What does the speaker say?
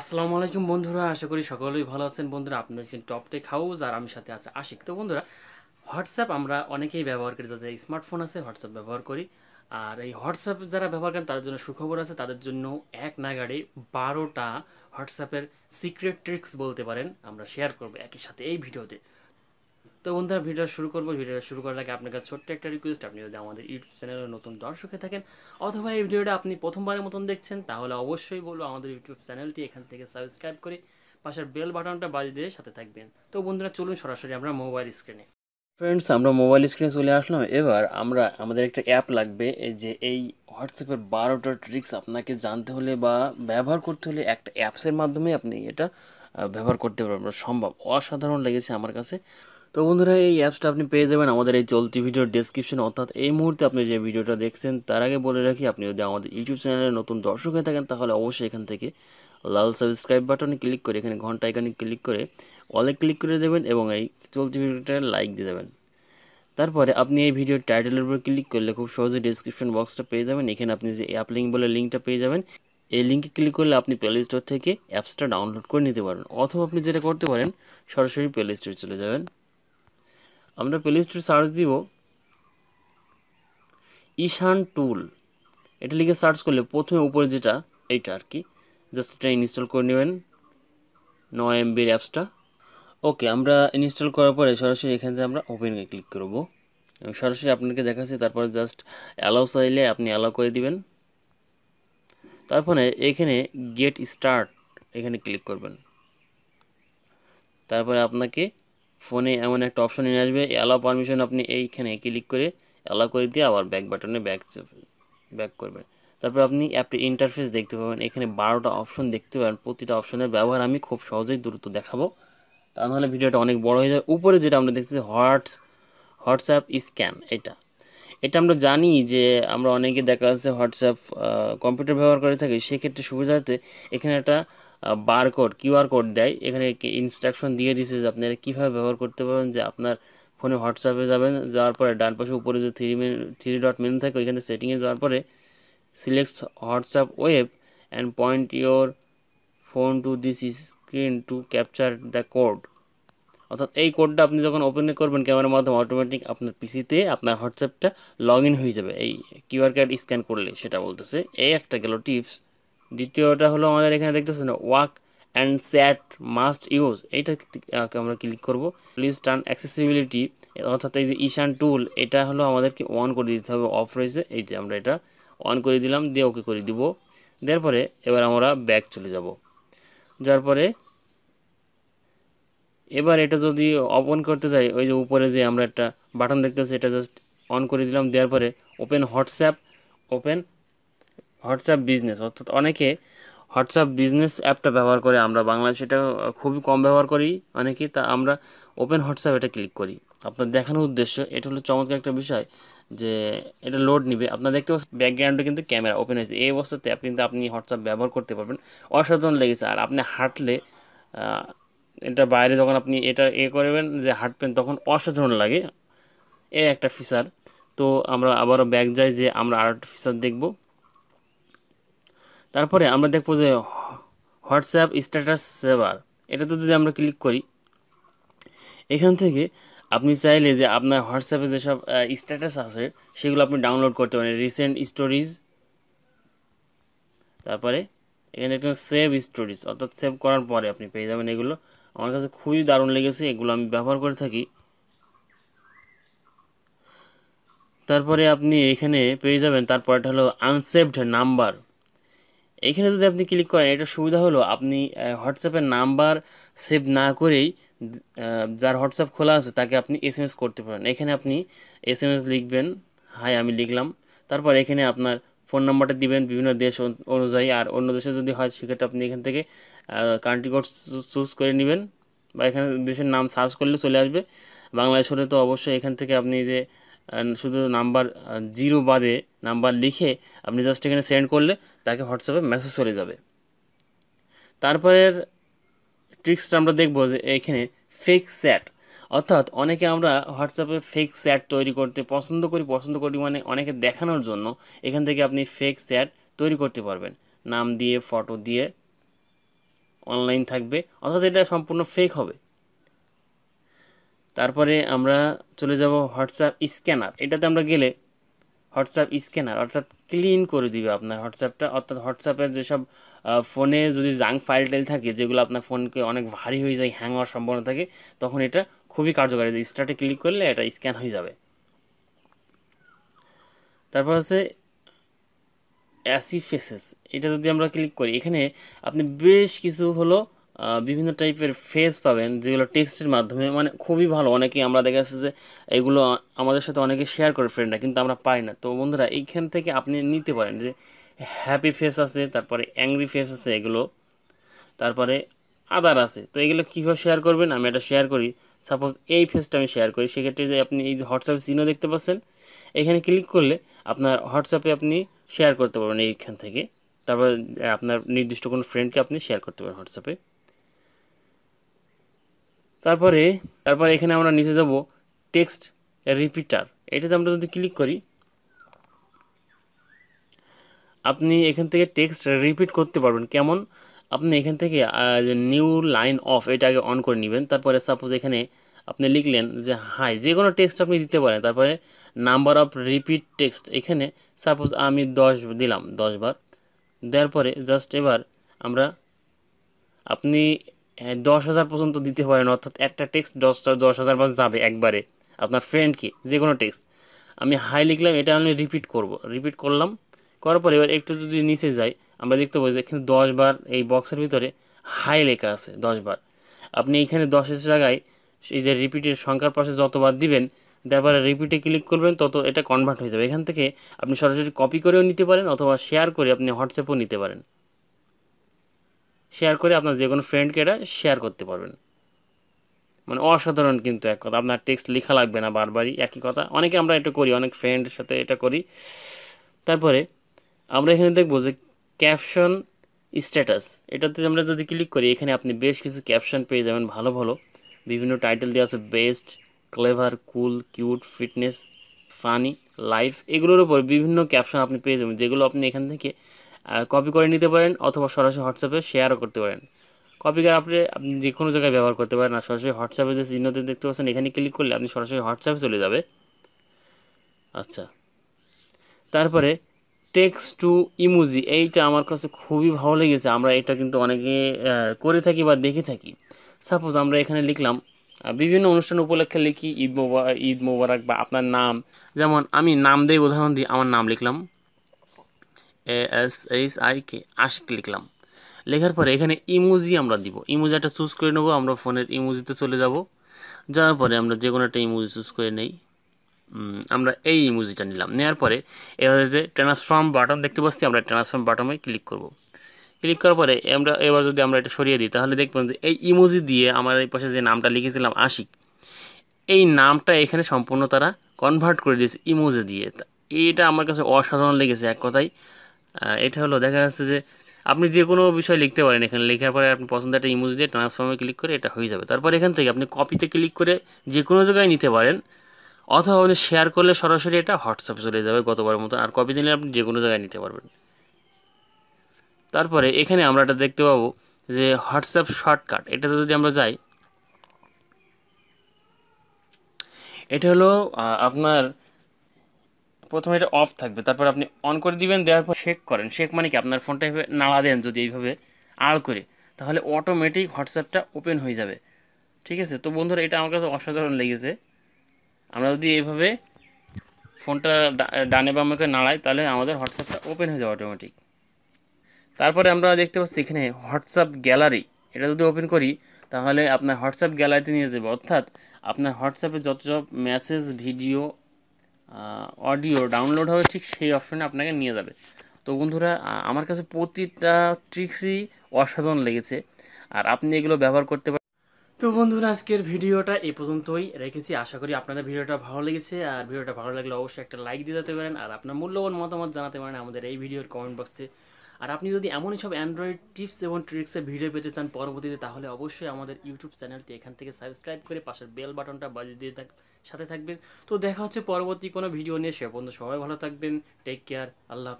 আসসালামু আলাইকুম বন্ধুরা আশা করি সকলেই ভালো আছেন বন্ধুরা আপনার আছেন টপ টেক হাউস আর আমি সাথে আছে আশিক তো বন্ধুরা হোয়াটসঅ্যাপ আমরা অনেকেই ব্যবহার করি যাদের স্মার্টফোন আছে হোয়াটসঅ্যাপ ব্যবহার করি আর এই হোয়াটসঅ্যাপ যারা ব্যবহার করেন তাদের জন্য সুখবর আছে তাদের জন্য এক নাগাড়ে বারোটা হোয়াটসঅ্যাপের সিক্রেট ট্রিক্স বলতে পারেন আমরা শেয়ার করবো একই সাথে এই ভিডিওতে তো বন্ধুরা ভিডিও শুরু করবো ভিডিওটা শুরু করার আগে আপনার কাছে ছোট্ট একটা রিকোয়েস্ট আপনি যদি আমাদের ইউটিউব চ্যানেলে নতুন দর্শক হয়ে থাকেন অথবা এই ভিডিওটা আপনি প্রথমবারের মতন দেখছেন তাহলে অবশ্যই বলবো আমাদের ইউটিউব চ্যানেলটি এখান থেকে সাবস্ক্রাইব করে পাশের বেল বাটনটা বাজিয়ে দিয়ে সাথে থাকবেন তো বন্ধুরা চলুন সরাসরি আমরা মোবাইল স্ক্রিনে ফ্রেন্ডস আমরা মোবাইল স্ক্রিনে চলে আসলাম এবার আমরা আমাদের একটা অ্যাপ লাগবে যে এই হোয়াটসঅ্যাপের বারোটা ট্রিক্স আপনাকে জানতে হলে বা ব্যবহার করতে হলে একটা অ্যাপসের মাধ্যমে আপনি এটা ব্যবহার করতে পারবেন সম্ভব অসাধারণ লেগেছে আমার কাছে তো বন্ধুরা এই অ্যাপসটা আপনি পেয়ে যাবেন আমাদের এই চলতি ভিডিওর ডেসক্রিপশন অর্থাৎ এই মুহূর্তে আপনি যে ভিডিওটা দেখছেন তার আগে বলে রাখি আপনি যদি আমাদের ইউটিউব চ্যানেলে নতুন দর্শক হয়ে থাকেন তাহলে অবশ্যই এখান থেকে লাল সাবস্ক্রাইব বাটনে ক্লিক করে এখানে ঘন্টা এখানে ক্লিক করে অলে ক্লিক করে দেবেন এবং এই চলতি ভিডিওটা লাইক দিয়ে দেবেন তারপরে আপনি এই ভিডিওর টাইটেলের উপর ক্লিক করলে খুব সহজে ডিসক্রিপশন বক্সটা পেয়ে যাবেন এখানে আপনি যে অ্যাপ লিঙ্ক বলে লিঙ্কটা পেয়ে যাবেন এই লিঙ্কে ক্লিক করলে আপনি প্লে স্টোর থেকে অ্যাপসটা ডাউনলোড করে নিতে পারেন অথবা আপনি যেটা করতে পারেন সরাসরি প্লে স্টোরে চলে যাবেন আমরা প্লে স্টোরে সার্চ দিব ইশান টুল এটা লিখে সার্চ করলে প্রথমে উপরে যেটা এইটা আর কি জাস্ট এটা ইনস্টল করে নেবেন নয় এমবির অ্যাপসটা ওকে আমরা ইনস্টল করার পরে সরাসরি এখান থেকে আমরা ওপেনে ক্লিক করব সরাসরি আপনাকে দেখাচ্ছি তারপরে জাস্ট অ্যালাউ চাইলে আপনি অ্যালাউ করে দিবেন তারপরে এখানে গেট স্টার্ট এখানে ক্লিক করবেন তারপরে আপনাকে ফোনে এমন একটা অপশন নিয়ে আসবে অ্যালাও পারমিশন আপনি এইখানে ক্লিক করে অ্যালাও করে দিয়ে আবার ব্যাক বাটনে ব্যাক ব্যাক করবেন তারপর আপনি অ্যাপটি ইন্টারফেস দেখতে পাবেন এখানে বারোটা অপশন দেখতে পাবেন প্রতিটা অপশনের ব্যবহার আমি খুব সহজেই দ্রুত দেখাবো তা নাহলে ভিডিওটা অনেক বড় হয়ে যাবে উপরে যেটা আমরা দেখতেছি হোয়াটস হোয়াটসঅ্যাপ স্ক্যান এটা এটা আমরা জানি যে আমরা অনেকে দেখা যাচ্ছে হোয়াটসঅ্যাপ কম্পিউটার ব্যবহার করে থাকি সেক্ষেত্রে হতে এখানে একটা বারকোড কিউআর কোড দেয় এখানে ইনস্ট্রাকশন দিয়ে দিছে যে আপনারা কীভাবে ব্যবহার করতে পারবেন যে আপনার ফোনে হোয়াটসঅ্যাপে যাবেন যাওয়ার পরে ডান পাশে উপরে যে three menu three dot menu থাকে ওইখানে সেটিংয়ে যাওয়ার পরে select WhatsApp web and point your phone to this screen to capture the code অর্থাৎ এই কোডটা আপনি যখন ওপেন করবেন ক্যামেরার মাধ্যমে অটোমেটিক আপনার পিসিতে আপনার হোয়াটসঅ্যাপটা লগ ইন হয়ে যাবে এই কিউআর কোড স্ক্যান করলে সেটা বলতেছে এই একটা গেল টিপস দ্বিতীয়টা হলো আমাদের এখানে দেখতেছেন walk and sat must use এইটা আমরা ক্লিক করব প্লিজ টার্ন অ্যাক্সেসিবিলিটি অর্থাৎ এই যে ইশান টুল এটা হলো আমাদেরকে অন করে দিতে হবে অফ রয়েছে এই যে আমরা এটা অন করে দিলাম দিয়ে ওকে করে দিব দেওয়ার পরে এবার আমরা ব্যাক চলে যাব যার পরে এবার এটা যদি ওপেন করতে যাই ওই যে উপরে যে আমরা একটা বাটন পাচ্ছি এটা জাস্ট অন করে দিলাম দেওয়ার পরে open WhatsApp open WhatsApp business অর্থাৎ অনেকে হোয়াটসঅ্যাপ বিজনেস অ্যাপটা ব্যবহার করে আমরা বাংলা সেটা খুবই কম ব্যবহার করি অনেকে তা আমরা ওপেন হোয়াটসঅ্যাপ এটা ক্লিক করি আপনার দেখানোর উদ্দেশ্য এটা হলো চমৎকার একটা বিষয় যে এটা লোড নিবে আপনার দেখতে পাচ্ছেন ব্যাকগ্রাউন্ডে কিন্তু ক্যামেরা ওপেন হয়েছে এই অবস্থাতে কিন্তু আপনি হোয়াটসঅ্যাপ ব্যবহার করতে পারবেন অসাধারণ লেগেছে আর আপনি হাঁটলে এটা বাইরে যখন আপনি এটা এ করবেন যে হাঁটবেন তখন অসাধারণ লাগে এ একটা ফিচার তো আমরা আবারও ব্যাক যাই যে আমরা আর একটা ফিচার দেখবো তারপরে আমরা দেখবো যে হোয়াটসঅ্যাপ স্ট্যাটাস সেভার এটাতে যদি আমরা ক্লিক করি এখান থেকে আপনি চাইলে যে আপনার হোয়াটসঅ্যাপে যেসব স্ট্যাটাস আছে সেগুলো আপনি ডাউনলোড করতে পারেন রিসেন্ট স্টোরিজ তারপরে এখানে একটা সেভ স্টোরিজ অর্থাৎ সেভ করার পরে আপনি পেয়ে যাবেন এগুলো আমার কাছে খুবই দারুণ লেগেছে এগুলো আমি ব্যবহার করে থাকি তারপরে আপনি এখানে পেয়ে যাবেন তারপরে হলো আনসেভড নাম্বার এখানে যদি আপনি ক্লিক করেন এটা সুবিধা হলো আপনি হোয়াটসঅ্যাপের নাম্বার সেভ না করেই যার হোয়াটসঅ্যাপ খোলা আছে তাকে আপনি এস করতে পারেন এখানে আপনি এস লিখবেন হাই আমি লিখলাম তারপর এখানে আপনার ফোন নাম্বারটা দিবেন বিভিন্ন দেশ অনুযায়ী আর অন্য দেশে যদি হয় সেক্ষেত্রে আপনি এখান থেকে কান্ট্রি কোড চুজ করে নেবেন বা এখানে দেশের নাম সার্চ করলে চলে আসবে বাংলাদেশ হলে তো অবশ্যই এখান থেকে আপনি যে শুধু নাম্বার জিরো বাদে নাম্বার লিখে আপনি জাস্ট এখানে সেন্ড করলে তাকে হোয়াটসঅ্যাপে মেসেজ চলে যাবে তারপরের ট্রিক্সটা আমরা দেখবো যে এখানে ফেক স্যাট অর্থাৎ অনেকে আমরা হোয়াটসঅ্যাপে ফেক স্যাট তৈরি করতে পছন্দ করি পছন্দ করি মানে অনেকে দেখানোর জন্য এখান থেকে আপনি ফেক স্যাট তৈরি করতে পারবেন নাম দিয়ে ফটো দিয়ে অনলাইন থাকবে অর্থাৎ এটা সম্পূর্ণ ফেক হবে তারপরে আমরা চলে যাব হোয়াটসঅ্যাপ স্ক্যানার এটাতে আমরা গেলে হোয়াটসঅ্যাপ স্ক্যানার অর্থাৎ ক্লিন করে দিবে আপনার হোয়াটসঅ্যাপটা অর্থাৎ হোয়াটসঅ্যাপের যেসব ফোনে যদি জাঙ্ক ফাইল টাইল থাকে যেগুলো আপনার ফোনকে অনেক ভারী হয়ে যায় হ্যাং হওয়ার সম্ভাবনা থাকে তখন এটা খুবই কার্যকারী যে স্টার্টে ক্লিক করলে এটা স্ক্যান হয়ে যাবে তারপর আছে অ্যাসি ফেসেস এটা যদি আমরা ক্লিক করি এখানে আপনি বেশ কিছু হলো বিভিন্ন টাইপের ফেস পাবেন যেগুলো টেক্সটের মাধ্যমে মানে খুবই ভালো অনেকেই আমরা দেখা যাচ্ছে যে এগুলো আমাদের সাথে অনেকে শেয়ার করে ফ্রেন্ডরা কিন্তু আমরা পাই না তো বন্ধুরা এইখান থেকে আপনি নিতে পারেন যে হ্যাপি ফেস আছে তারপরে অ্যাংরি ফেস আছে এগুলো তারপরে আদার আছে তো এগুলো কীভাবে শেয়ার করবেন আমি এটা শেয়ার করি সাপোজ এই ফেসটা আমি শেয়ার করি সেক্ষেত্রে যে আপনি এই যে হোয়াটসঅ্যাপে চিহ্ন দেখতে পাচ্ছেন এখানে ক্লিক করলে আপনার হোয়াটসঅ্যাপে আপনি শেয়ার করতে পারবেন এইখান থেকে তারপর আপনার নির্দিষ্ট কোনো ফ্রেন্ডকে আপনি শেয়ার করতে পারেন হোয়াটসঅ্যাপে তারপরে তারপরে এখানে আমরা নিচে যাব টেক্সট রিপিটার এটাতে আমরা যদি ক্লিক করি আপনি এখান থেকে টেক্সট রিপিট করতে পারবেন কেমন আপনি এখান থেকে নিউ লাইন অফ এটা আগে অন করে নেবেন তারপরে সাপোজ এখানে আপনি লিখলেন যে হাই যে কোনো টেক্সট আপনি দিতে পারেন তারপরে নাম্বার অফ রিপিট টেক্সট এখানে সাপোজ আমি দশ দিলাম দশবার দেওয়ার পরে জাস্ট এবার আমরা আপনি হ্যাঁ, দশ হাজার পর্যন্ত দিতে পারেন অর্থাৎ একটা টেক্সট দশটা দশ হাজার বার যাবে একবারে আপনার ফ্রেন্ডকে যে কোনো টেক্সট আমি হাই লিখলাম এটা আমি রিপিট করব রিপিট করলাম করার পরে এবার একটু যদি নিচে যাই আমরা দেখতে পাই যে এখানে দশবার এই বক্সের ভিতরে হাই লেখা আছে দশবার আপনি এইখানে দশের জায়গায় এই যে রিপিটের সংখ্যার পাশে যতবার দিবেন তারপরে রিপিটে ক্লিক করবেন তত এটা কনভার্ট হয়ে যাবে এখান থেকে আপনি সরাসরি কপি করেও নিতে পারেন অথবা শেয়ার করে আপনি হোয়াটসঅ্যাপেও নিতে পারেন শেয়ার করে আপনার যে কোনো ফ্রেন্ডকে এটা শেয়ার করতে পারবেন মানে অসাধারণ কিন্তু এক কথা আপনার টেক্সট লেখা লাগবে না বারবারই একই কথা অনেকে আমরা এটা করি অনেক ফ্রেন্ডের সাথে এটা করি তারপরে আমরা এখানে দেখব যে ক্যাপশন স্ট্যাটাস এটাতে আমরা যদি ক্লিক করি এখানে আপনি বেশ কিছু ক্যাপশন পেয়ে যাবেন ভালো ভালো বিভিন্ন টাইটেল দেওয়া আছে best clever cool cute fitness funny life এগুলোর উপর বিভিন্ন ক্যাপশন আপনি পেয়ে যাবেন যেগুলো আপনি এখান থেকে কপি করে নিতে পারেন অথবা সরাসরি হোয়াটসঅ্যাপে শেয়ারও করতে পারেন কপি করে আপনি আপনি যে কোনো জায়গায় ব্যবহার করতে পারেন আর সরাসরি হোয়াটসঅ্যাপে যে চিহ্নতে দেখতে পাচ্ছেন এখানে ক্লিক করলে আপনি সরাসরি হোয়াটসঅ্যাপে চলে যাবে আচ্ছা তারপরে টেক্স টু ইমোজি এইটা আমার কাছে খুবই ভালো লেগেছে আমরা এটা কিন্তু অনেকে করে থাকি বা দেখে থাকি সাপোজ আমরা এখানে লিখলাম বিভিন্ন অনুষ্ঠান উপলক্ষে লিখি ঈদ মোবার ঈদ মোবারক বা আপনার নাম যেমন আমি নাম দিয়ে উদাহরণ দিই আমার নাম লিখলাম এ এস এইচ আশিক লিখলাম লেখার পরে এখানে ইমোজি আমরা দিব ইমোজি একটা চুজ করে নেব আমরা ফোনের ইমোজিতে চলে যাব যাওয়ার পরে আমরা যে কোনো একটা ইমোজি চুজ করে নেই আমরা এই ইমোজিটা নিলাম নেওয়ার পরে এবারে যে ট্রান্সফর্ম বাটন দেখতে পাচ্ছি আমরা ট্রান্সফর্ম বাটনে ক্লিক করব ক্লিক করার পরে আমরা এবার যদি আমরা এটা সরিয়ে দিই তাহলে দেখবেন যে এই ইমোজি দিয়ে আমার এই পাশে যে নামটা লিখেছিলাম আশিক এই নামটা এখানে সম্পূর্ণ তারা কনভার্ট করে দিয়েছে ইমোজি দিয়ে এটা আমার কাছে অসাধারণ লেগেছে এক কথায় এটা হলো দেখা যাচ্ছে যে আপনি যে কোনো বিষয় লিখতে পারেন এখানে লেখার পরে আপনি পছন্দ একটা ইমোজ দিয়ে ট্রান্সফর্মে ক্লিক করে এটা হয়ে যাবে তারপর এখান থেকে আপনি কপিতে ক্লিক করে যে কোনো জায়গায় নিতে পারেন অথবা আপনি শেয়ার করলে সরাসরি এটা হোয়াটসঅ্যাপে চলে যাবে গতবারের মতো আর কপি দিলে আপনি যে কোনো জায়গায় নিতে পারবেন তারপরে এখানে আমরা এটা দেখতে পাবো যে হোয়াটসঅ্যাপ শর্টকাট এটাতে যদি আমরা যাই এটা হলো আপনার প্রথমে এটা অফ থাকবে তারপর আপনি অন করে দিবেন দেওয়ার পর শেক করেন শেক মানে কি আপনার ফোনটা এভাবে নাড়া দেন যদি এইভাবে আড় করে তাহলে অটোমেটিক হোয়াটসঅ্যাপটা ওপেন হয়ে যাবে ঠিক আছে তো বন্ধুরা এটা আমার কাছে অসাধারণ লেগেছে আমরা যদি এইভাবে ফোনটা ডানে বা আমাকে নাড়াই তাহলে আমাদের হোয়াটসঅ্যাপটা ওপেন হয়ে যাবে অটোমেটিক তারপরে আমরা দেখতে পাচ্ছি এখানে হোয়াটসঅ্যাপ গ্যালারি এটা যদি ওপেন করি তাহলে আপনার হোয়াটসঅ্যাপ গ্যালারিতে নিয়ে যাবে অর্থাৎ আপনার হোয়াটসঅ্যাপে যত সব মেসেজ ভিডিও অডিও ডাউনলোড হবে ঠিক সেই অপশনে আপনাকে নিয়ে যাবে তো বন্ধুরা আমার কাছে প্রতিটা ট্রিক্সই অসাধারণ লেগেছে আর আপনি এগুলো ব্যবহার করতে পারেন তো বন্ধুরা আজকের ভিডিওটা এ পর্যন্তই রেখেছি আশা করি আপনাদের ভিডিওটা ভালো লেগেছে আর ভিডিওটা ভালো লাগলে অবশ্যই একটা লাইক দিয়ে যেতে পারেন আর আপনার মূল্যবান মতামত জানাতে পারেন আমাদের এই ভিডিওর কমেন্ট বক্সে আর আপনি যদি এমনই সব অ্যান্ড্রয়েড টিপস এবং ট্রিক্সের ভিডিও পেতে চান পরবর্তীতে তাহলে অবশ্যই আমাদের ইউটিউব চ্যানেলটি এখান থেকে সাবস্ক্রাইব করে পাশের বেল বাটনটা বাজিয়ে দিয়ে থাকবেন সাথে থাকবেন তো দেখা হচ্ছে পরবর্তী কোনো ভিডিও নিয়ে সে পর্যন্ত সবাই ভালো থাকবেন টেক কেয়ার আল্লাহ